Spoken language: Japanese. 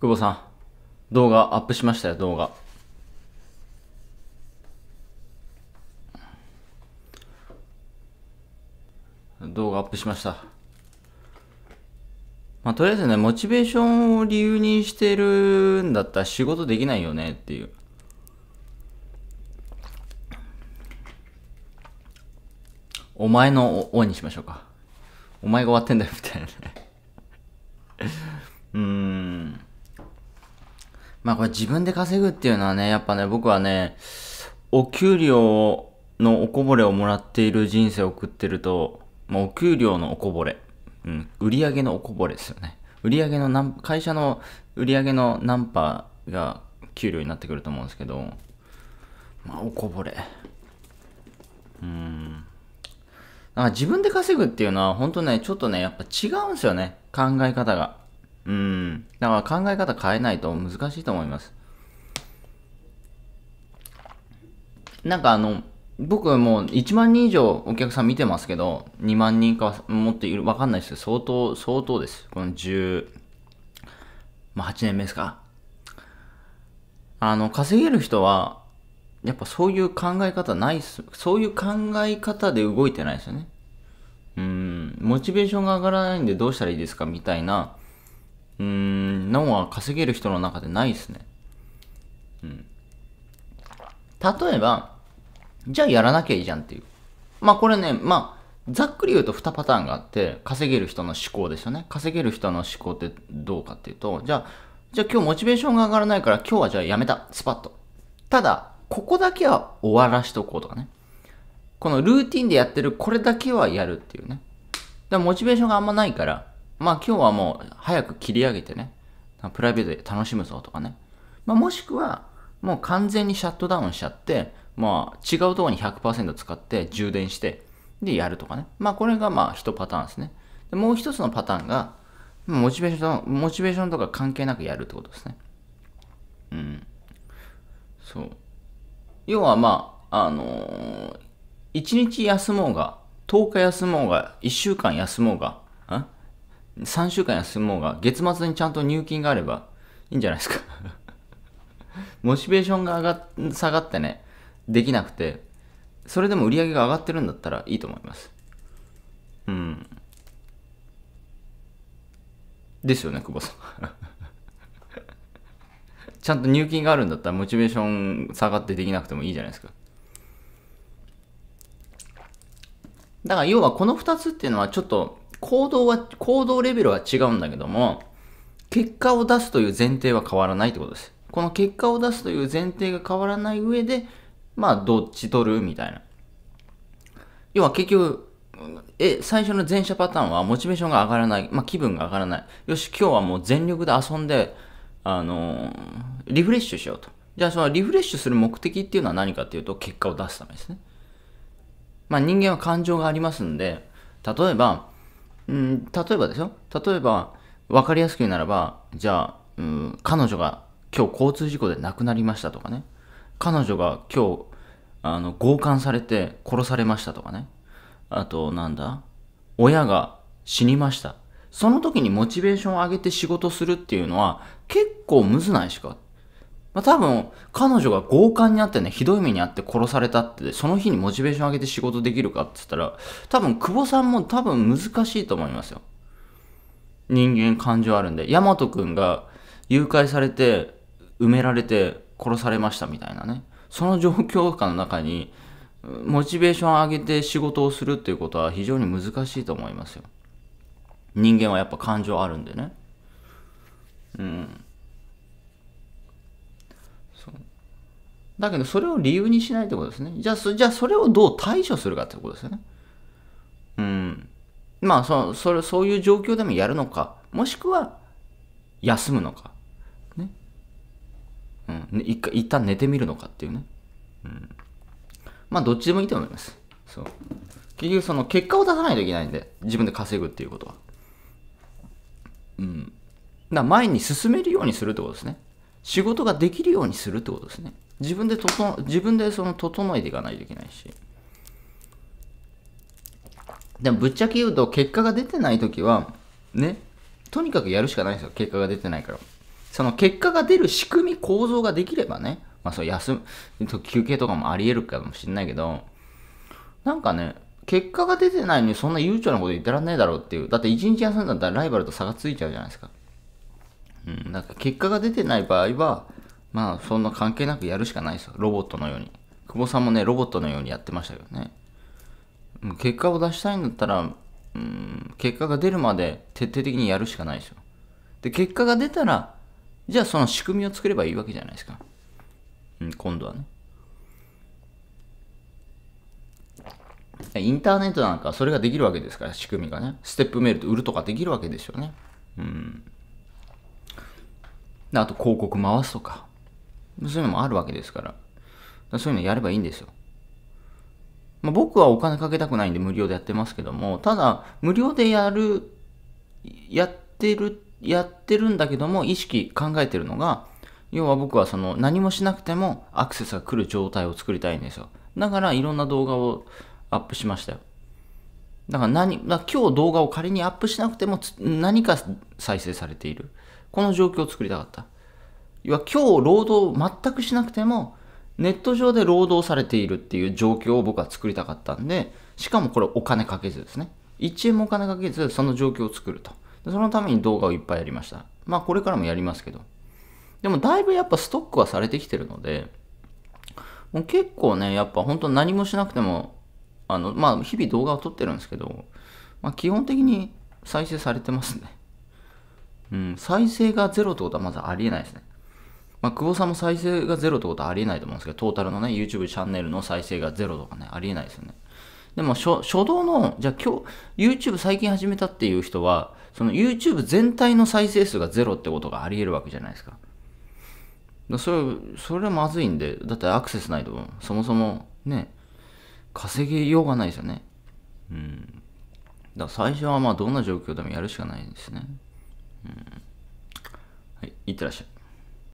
久保さん、動画アップしましたよ、動画。動画アップしました。まあ、とりあえずね、モチベーションを理由にしてるんだったら仕事できないよねっていう。お前のお、おにしましょうか。お前が終わってんだよ、みたいなね。まあこれ自分で稼ぐっていうのはね、やっぱね、僕はね、お給料のおこぼれをもらっている人生を送ってると、まあ、お給料のおこぼれ、うん、売り上げのおこぼれですよね。売り上げの何、会社の売り上げの何パーが給料になってくると思うんですけど、まあ、おこぼれ。うん。だんら自分で稼ぐっていうのは、本当ね、ちょっとね、やっぱ違うんですよね。考え方が。うん。だから考え方変えないと難しいと思います。なんかあの、僕もう1万人以上お客さん見てますけど、2万人か持っている、わかんないですけど、相当、相当です。この10、まあ8年目ですか。あの、稼げる人は、やっぱそういう考え方ないっす。そういう考え方で動いてないですよね。うん、モチベーションが上がらないんでどうしたらいいですかみたいなうん、脳は稼げる人の中でないですね。うん。例えば、じゃあやらなきゃいいじゃんっていう。まあこれね、まあ、ざっくり言うと2パターンがあって、稼げる人の思考ですよね。稼げる人の思考ってどうかっていうと、じゃあ、じゃあ今日モチベーションが上がらないから今日はじゃあやめた。スパッと。ただ、ここだけは終わらしとこうとかね。このルーティンでやってるこれだけはやるっていうね。でもモチベーションがあんまないから、まあ今日はもう早く切り上げてね、プライベートで楽しむぞとかね。まあもしくは、もう完全にシャットダウンしちゃって、まあ違うところに100%使って充電して、でやるとかね。まあこれがまあ一パターンですね。でもう一つのパターンが、モチベーション、モチベーションとか関係なくやるってことですね。うん。そう。要はまあ、あのー、1日休もうが、10日休もうが、1週間休もうが、3週間休もうが、月末にちゃんと入金があればいいんじゃないですか モチベーションが上が下がってね、できなくて、それでも売り上げが上がってるんだったらいいと思います。うん。ですよね、久保さん ちゃんと入金があるんだったらモチベーション下がってできなくてもいいじゃないですか。だから要はこの2つっていうのはちょっと行動は、行動レベルは違うんだけども、結果を出すという前提は変わらないってことです。この結果を出すという前提が変わらない上で、まあ、どっち取るみたいな。要は結局、え、最初の前者パターンはモチベーションが上がらない。まあ、気分が上がらない。よし、今日はもう全力で遊んで、あのー、リフレッシュしようと。じゃあ、そのリフレッシュする目的っていうのは何かっていうと、結果を出すためですね。まあ、人間は感情がありますんで、例えば、うん、例えばでしょ例えば、分かりやすく言うならば、じゃあ、うん、彼女が今日交通事故で亡くなりましたとかね。彼女が今日、あの、強姦されて殺されましたとかね。あと、なんだ親が死にました。その時にモチベーションを上げて仕事するっていうのは結構むずないしかまあ、多分、彼女が強姦にあってね、ひどい目にあって殺されたって、その日にモチベーション上げて仕事できるかって言ったら、多分、久保さんも多分難しいと思いますよ。人間感情あるんで。大和ト君が誘拐されて、埋められて殺されましたみたいなね。その状況下の中に、モチベーション上げて仕事をするっていうことは非常に難しいと思いますよ。人間はやっぱ感情あるんでね。うん。だけど、それを理由にしないってことですね。じゃあ、そじゃそれをどう対処するかってことですよね。うん。まあ、そそれそういう状況でもやるのか、もしくは、休むのか。ね。うん。ね、一回、一旦寝てみるのかっていうね。うん。まあ、どっちでもいいと思います。そう。結局、その、結果を出さないといけないんで、自分で稼ぐっていうことは。うん。だ前に進めるようにするってことですね。仕事ができるようにするってことですね。自分で整、自分でその整えていかないといけないし。でもぶっちゃけ言うと、結果が出てないときは、ね、とにかくやるしかないんですよ。結果が出てないから。その結果が出る仕組み、構造ができればね、まあそう休む、休憩とかもあり得るかもしれないけど、なんかね、結果が出てないのにそんな悠長なこと言ってらんないだろうっていう。だって一日休んだらライバルと差がついちゃうじゃないですか。うん、なんか結果が出てない場合は、まあそんな関係なくやるしかないですよ。ロボットのように。久保さんもね、ロボットのようにやってましたけどね。結果を出したいんだったら、うん、結果が出るまで徹底的にやるしかないですよ。で、結果が出たら、じゃあその仕組みを作ればいいわけじゃないですか。うん、今度はね。インターネットなんかそれができるわけですから、仕組みがね。ステップメールと売るとかできるわけですよね。うん。あと広告回すとか。そういうのもあるわけですから。からそういうのやればいいんですよ。まあ、僕はお金かけたくないんで無料でやってますけども、ただ、無料でやる、やってる、やってるんだけども、意識、考えてるのが、要は僕はその何もしなくてもアクセスが来る状態を作りたいんですよ。だからいろんな動画をアップしましたよ。だから何、ら今日動画を仮にアップしなくても何か再生されている。この状況を作りたかった。要は今日労働全くしなくてもネット上で労働されているっていう状況を僕は作りたかったんでしかもこれお金かけずですね1円もお金かけずその状況を作るとそのために動画をいっぱいやりましたまあこれからもやりますけどでもだいぶやっぱストックはされてきてるのでもう結構ねやっぱ本当何もしなくてもあのまあ日々動画を撮ってるんですけど、まあ、基本的に再生されてますねうん再生がゼロってことはまずありえないですねまあ、久保さんも再生がゼロってことはありえないと思うんですけど、トータルのね、YouTube チャンネルの再生がゼロとかね、ありえないですよね。でも初、初動の、じゃあ今日、YouTube 最近始めたっていう人は、その YouTube 全体の再生数がゼロってことがあり得るわけじゃないですか。だそれ、それはまずいんで、だってアクセスないと、そもそもね、稼げようがないですよね。うん。だから最初はまあどんな状況でもやるしかないですね。うん。はい、いってらっしゃい。